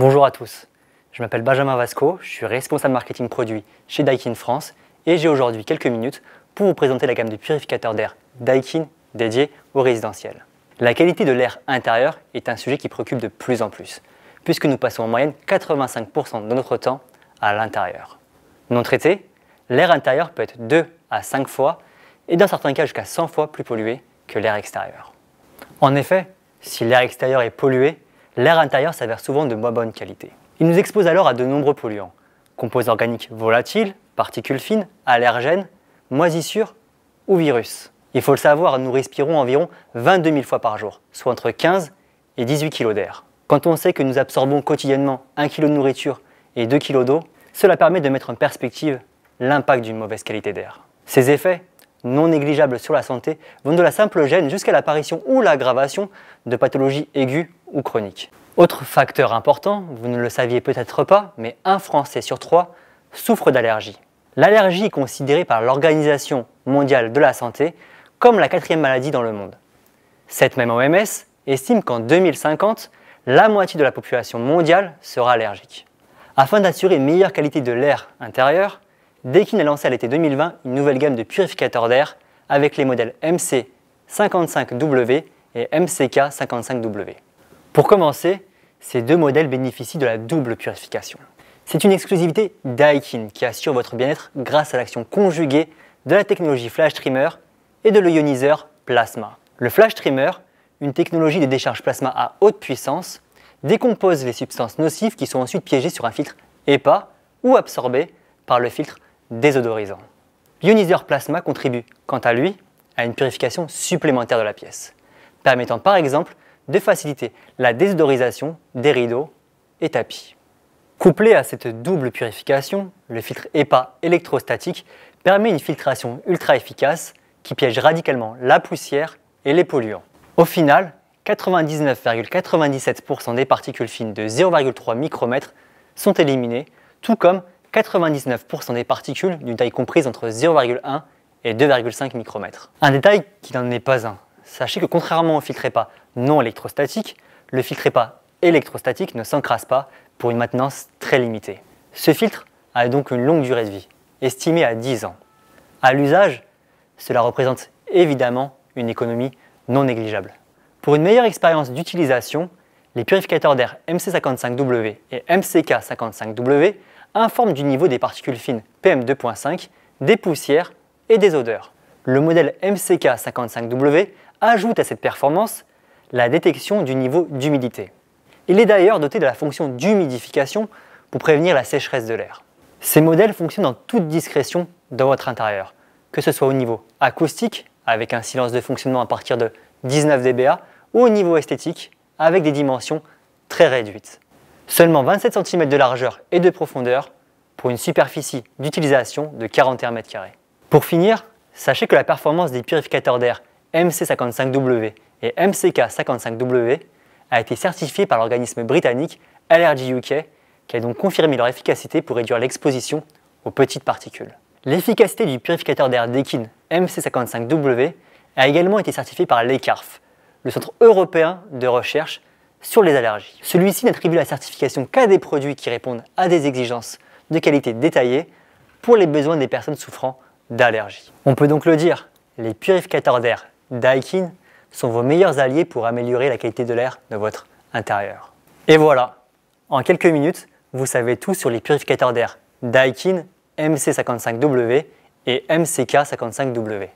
Bonjour à tous, je m'appelle Benjamin Vasco, je suis responsable marketing produit chez Daikin France et j'ai aujourd'hui quelques minutes pour vous présenter la gamme de purificateurs d'air Daikin dédiés au résidentiel. La qualité de l'air intérieur est un sujet qui préoccupe de plus en plus, puisque nous passons en moyenne 85% de notre temps à l'intérieur. Non traité, l'air intérieur peut être 2 à 5 fois et dans certains cas jusqu'à 100 fois plus pollué que l'air extérieur. En effet, si l'air extérieur est pollué, l'air intérieur s'avère souvent de moins bonne qualité. Il nous expose alors à de nombreux polluants, composés organiques volatiles, particules fines, allergènes, moisissures ou virus. Il faut le savoir, nous respirons environ 22 000 fois par jour, soit entre 15 et 18 kg d'air. Quand on sait que nous absorbons quotidiennement 1 kg de nourriture et 2 kg d'eau, cela permet de mettre en perspective l'impact d'une mauvaise qualité d'air. Ces effets, non négligeables sur la santé, vont de la simple gêne jusqu'à l'apparition ou l'aggravation de pathologies aiguës ou chronique. Autre facteur important, vous ne le saviez peut-être pas, mais un Français sur trois souffre d'allergie. L'allergie est considérée par l'Organisation mondiale de la santé comme la quatrième maladie dans le monde. Cette même OMS estime qu'en 2050, la moitié de la population mondiale sera allergique. Afin d'assurer une meilleure qualité de l'air intérieur, Dekin a lancé à l'été 2020 une nouvelle gamme de purificateurs d'air avec les modèles MC55W et MCK55W. Pour commencer, ces deux modèles bénéficient de la double purification. C'est une exclusivité Daikin qui assure votre bien-être grâce à l'action conjuguée de la technologie flash trimmer et de l'ioniseur plasma. Le flash trimmer, une technologie de décharge plasma à haute puissance, décompose les substances nocives qui sont ensuite piégées sur un filtre EPA ou absorbées par le filtre désodorisant. L'ioniseur plasma contribue, quant à lui, à une purification supplémentaire de la pièce, permettant par exemple de faciliter la désodorisation des rideaux et tapis. Couplé à cette double purification, le filtre EPA électrostatique permet une filtration ultra efficace qui piège radicalement la poussière et les polluants. Au final, 99,97% des particules fines de 0,3 micromètres sont éliminées, tout comme 99% des particules d'une taille comprise entre 0,1 et 2,5 micromètres. Un détail qui n'en est pas un. Sachez que contrairement au filtre EPA non électrostatique, le filtre EPA électrostatique ne s'encrasse pas pour une maintenance très limitée. Ce filtre a donc une longue durée de vie, estimée à 10 ans. À l'usage, cela représente évidemment une économie non négligeable. Pour une meilleure expérience d'utilisation, les purificateurs d'air MC55W et MCK55W informent du niveau des particules fines PM2.5, des poussières et des odeurs. Le modèle MCK55W ajoute à cette performance la détection du niveau d'humidité. Il est d'ailleurs doté de la fonction d'humidification pour prévenir la sécheresse de l'air. Ces modèles fonctionnent en toute discrétion dans votre intérieur, que ce soit au niveau acoustique, avec un silence de fonctionnement à partir de 19 dBA, ou au niveau esthétique, avec des dimensions très réduites. Seulement 27 cm de largeur et de profondeur pour une superficie d'utilisation de 41 m2. Pour finir, sachez que la performance des purificateurs d'air MC55W et MCK55W a été certifié par l'organisme britannique Allergy UK, qui a donc confirmé leur efficacité pour réduire l'exposition aux petites particules. L'efficacité du purificateur d'air Dekin MC55W a également été certifiée par l'ECARF, le Centre européen de recherche sur les allergies. Celui-ci n'attribue la certification qu'à des produits qui répondent à des exigences de qualité détaillées pour les besoins des personnes souffrant d'allergies. On peut donc le dire, les purificateurs d'air Daikin sont vos meilleurs alliés pour améliorer la qualité de l'air de votre intérieur. Et voilà, en quelques minutes, vous savez tout sur les purificateurs d'air Daikin MC55W et MCK55W.